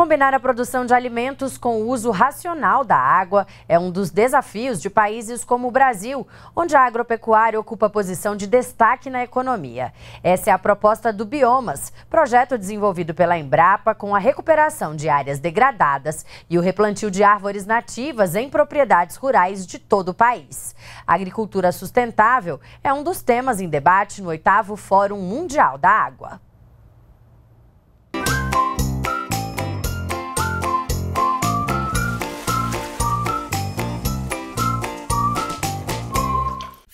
Combinar a produção de alimentos com o uso racional da água é um dos desafios de países como o Brasil, onde a agropecuária ocupa posição de destaque na economia. Essa é a proposta do Biomas, projeto desenvolvido pela Embrapa com a recuperação de áreas degradadas e o replantio de árvores nativas em propriedades rurais de todo o país. A agricultura sustentável é um dos temas em debate no 8 Fórum Mundial da Água.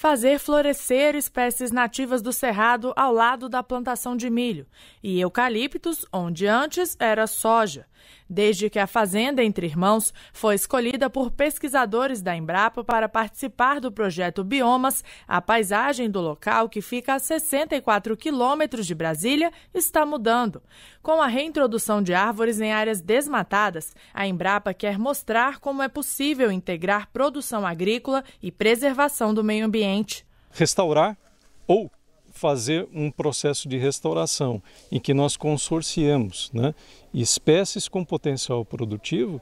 fazer florescer espécies nativas do cerrado ao lado da plantação de milho e eucaliptos, onde antes era soja. Desde que a fazenda Entre Irmãos foi escolhida por pesquisadores da Embrapa para participar do projeto Biomas, a paisagem do local, que fica a 64 quilômetros de Brasília, está mudando. Com a reintrodução de árvores em áreas desmatadas, a Embrapa quer mostrar como é possível integrar produção agrícola e preservação do meio ambiente Restaurar ou fazer um processo de restauração em que nós consorciemos né, espécies com potencial produtivo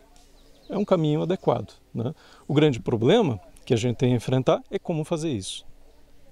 é um caminho adequado. Né? O grande problema que a gente tem a enfrentar é como fazer isso.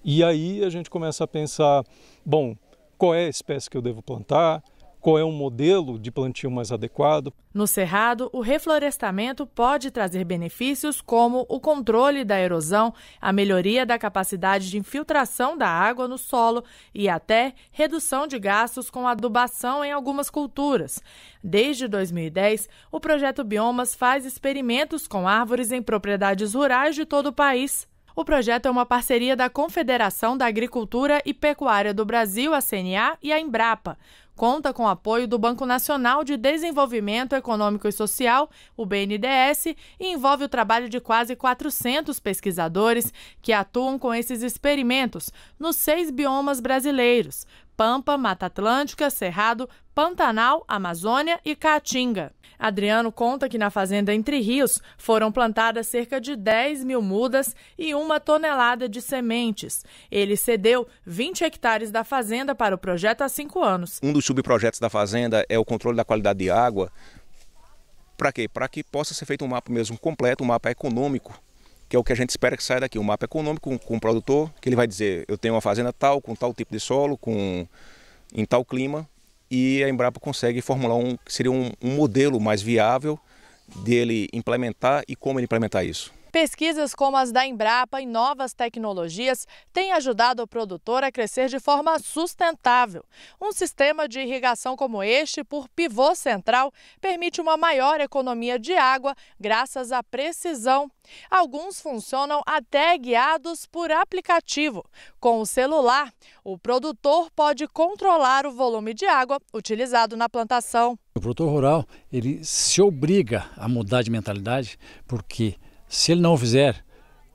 E aí a gente começa a pensar, bom, qual é a espécie que eu devo plantar, qual é o modelo de plantio mais adequado. No Cerrado, o reflorestamento pode trazer benefícios como o controle da erosão, a melhoria da capacidade de infiltração da água no solo e até redução de gastos com adubação em algumas culturas. Desde 2010, o projeto Biomas faz experimentos com árvores em propriedades rurais de todo o país. O projeto é uma parceria da Confederação da Agricultura e Pecuária do Brasil, a CNA, e a Embrapa, conta com apoio do Banco Nacional de Desenvolvimento Econômico e Social, o BNDES, e envolve o trabalho de quase 400 pesquisadores que atuam com esses experimentos nos seis biomas brasileiros: Pampa, Mata Atlântica, Cerrado, Pantanal, Amazônia e Caatinga. Adriano conta que na fazenda Entre Rios foram plantadas cerca de 10 mil mudas e uma tonelada de sementes. Ele cedeu 20 hectares da fazenda para o projeto há cinco anos. Um dos subprojetos da fazenda é o controle da qualidade de água. Para quê? Para que possa ser feito um mapa mesmo completo, um mapa econômico que é o que a gente espera que saia daqui, um mapa econômico com, com o produtor, que ele vai dizer, eu tenho uma fazenda tal, com tal tipo de solo, com em tal clima, e a Embrapa consegue formular um, seria um, um modelo mais viável dele implementar e como ele implementar isso. Pesquisas como as da Embrapa em novas tecnologias têm ajudado o produtor a crescer de forma sustentável. Um sistema de irrigação como este, por pivô central, permite uma maior economia de água graças à precisão. Alguns funcionam até guiados por aplicativo. Com o celular, o produtor pode controlar o volume de água utilizado na plantação. O produtor rural ele se obriga a mudar de mentalidade porque se ele não fizer,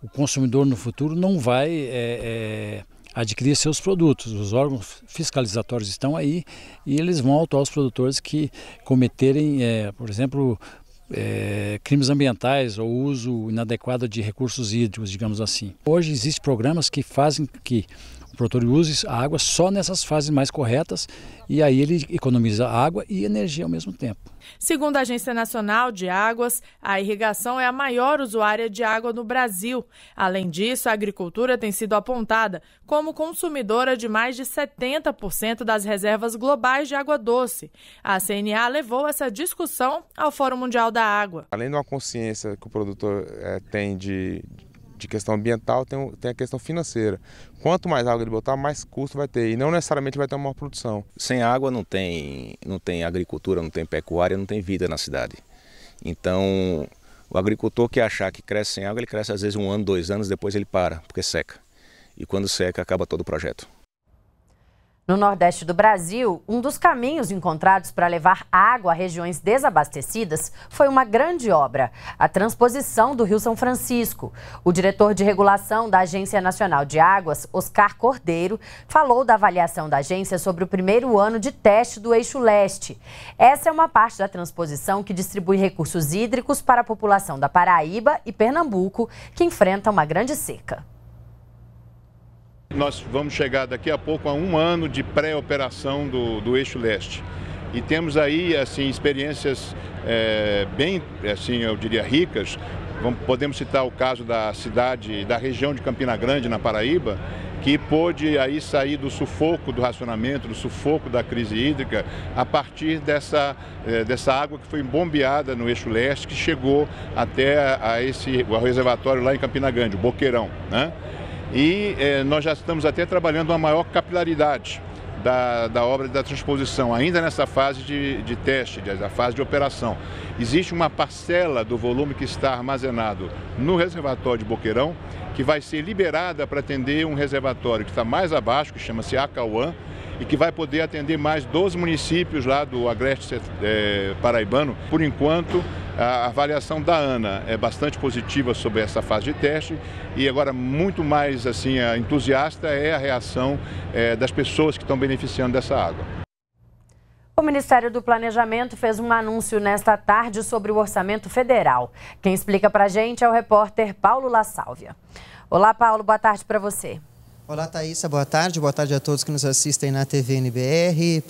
o consumidor no futuro não vai é, é, adquirir seus produtos. Os órgãos fiscalizatórios estão aí e eles vão autuar os produtores que cometerem, é, por exemplo, é, crimes ambientais ou uso inadequado de recursos hídricos, digamos assim. Hoje existem programas que fazem que o produtor usa a água só nessas fases mais corretas e aí ele economiza água e energia ao mesmo tempo. Segundo a Agência Nacional de Águas, a irrigação é a maior usuária de água no Brasil. Além disso, a agricultura tem sido apontada como consumidora de mais de 70% das reservas globais de água doce. A CNA levou essa discussão ao Fórum Mundial da Água. Além de uma consciência que o produtor é, tem de, de questão ambiental, tem, tem a questão financeira. Quanto mais água ele botar, mais custo vai ter e não necessariamente vai ter uma maior produção. Sem água não tem, não tem agricultura, não tem pecuária, não tem vida na cidade. Então, o agricultor que achar que cresce sem água, ele cresce às vezes um ano, dois anos, depois ele para, porque seca. E quando seca, acaba todo o projeto. No Nordeste do Brasil, um dos caminhos encontrados para levar água a regiões desabastecidas foi uma grande obra, a transposição do Rio São Francisco. O diretor de regulação da Agência Nacional de Águas, Oscar Cordeiro, falou da avaliação da agência sobre o primeiro ano de teste do eixo leste. Essa é uma parte da transposição que distribui recursos hídricos para a população da Paraíba e Pernambuco, que enfrenta uma grande seca. Nós vamos chegar daqui a pouco a um ano de pré-operação do, do eixo leste. E temos aí assim, experiências é, bem, assim, eu diria, ricas. Vamos, podemos citar o caso da cidade, da região de Campina Grande, na Paraíba, que pôde aí sair do sufoco do racionamento, do sufoco da crise hídrica, a partir dessa, eh, dessa água que foi bombeada no eixo leste, que chegou até a esse, o reservatório lá em Campina Grande, o Boqueirão. Né? e eh, nós já estamos até trabalhando uma maior capilaridade da, da obra da transposição, ainda nessa fase de, de teste, da fase de operação. Existe uma parcela do volume que está armazenado no reservatório de Boqueirão, que vai ser liberada para atender um reservatório que está mais abaixo, que chama-se Acauã, e que vai poder atender mais 12 municípios lá do Agreste eh, Paraibano. Por enquanto, a avaliação da ANA é bastante positiva sobre essa fase de teste e agora muito mais assim entusiasta é a reação é, das pessoas que estão beneficiando dessa água. O Ministério do Planejamento fez um anúncio nesta tarde sobre o orçamento federal. Quem explica para a gente é o repórter Paulo La Sálvia. Olá, Paulo, boa tarde para você. Olá, Thaisa, boa tarde. Boa tarde a todos que nos assistem na TV NBR.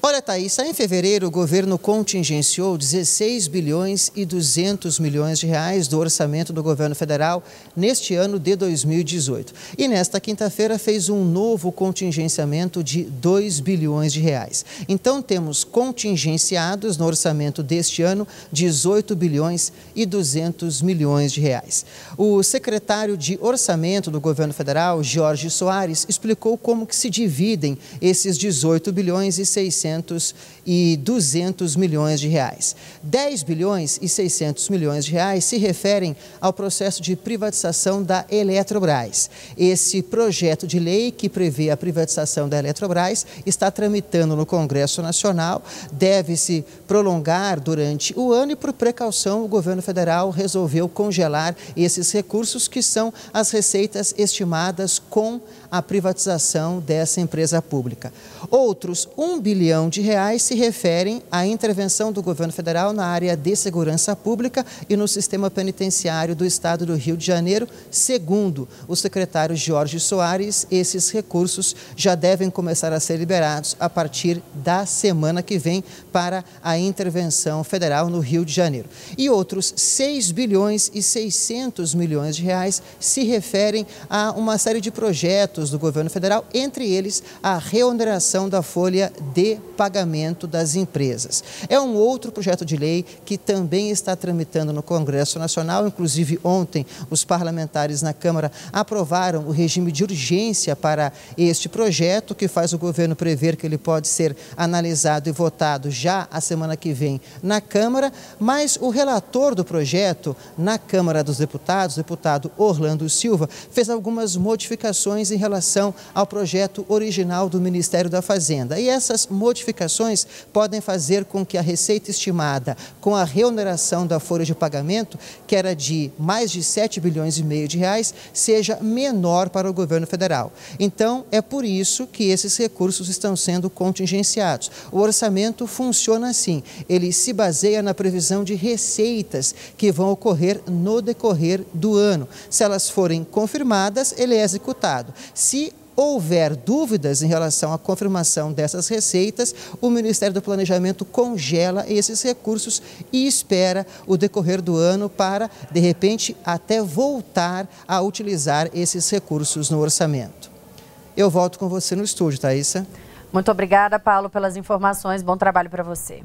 Olha, Thaisa, em fevereiro o governo contingenciou 16 bilhões e 200 milhões de reais do orçamento do governo federal neste ano de 2018. E nesta quinta-feira fez um novo contingenciamento de 2 bilhões de reais. Então temos contingenciados no orçamento deste ano 18 bilhões e 200 milhões de reais. O secretário de Orçamento do governo federal, Jorge Souza, Soares explicou como que se dividem esses 18 bilhões e 600 e 200 milhões de reais. 10 bilhões e 600 milhões de reais se referem ao processo de privatização da Eletrobras. Esse projeto de lei que prevê a privatização da Eletrobras está tramitando no Congresso Nacional, deve se prolongar durante o ano e por precaução o governo federal resolveu congelar esses recursos que são as receitas estimadas com a privatização dessa empresa pública. Outros 1 bilhão de reais se referem à intervenção do governo federal na área de segurança pública e no sistema penitenciário do estado do Rio de Janeiro. Segundo o secretário Jorge Soares, esses recursos já devem começar a ser liberados a partir da semana que vem para a intervenção federal no Rio de Janeiro. E outros 6 bilhões e 600 milhões de reais se referem a uma série de projetos projetos do governo federal, entre eles a reoneração da folha de pagamento das empresas. É um outro projeto de lei que também está tramitando no Congresso Nacional, inclusive ontem os parlamentares na Câmara aprovaram o regime de urgência para este projeto, que faz o governo prever que ele pode ser analisado e votado já a semana que vem na Câmara, mas o relator do projeto na Câmara dos Deputados, deputado Orlando Silva, fez algumas modificações modificações em relação ao projeto original do Ministério da Fazenda. E essas modificações podem fazer com que a receita estimada com a reoneração da folha de pagamento, que era de mais de 7 bilhões e meio de reais, seja menor para o governo federal. Então, é por isso que esses recursos estão sendo contingenciados. O orçamento funciona assim, ele se baseia na previsão de receitas que vão ocorrer no decorrer do ano. Se elas forem confirmadas, ele é executado. Se houver dúvidas em relação à confirmação dessas receitas, o Ministério do Planejamento congela esses recursos e espera o decorrer do ano para, de repente, até voltar a utilizar esses recursos no orçamento. Eu volto com você no estúdio, Thaisa. Muito obrigada, Paulo, pelas informações. Bom trabalho para você.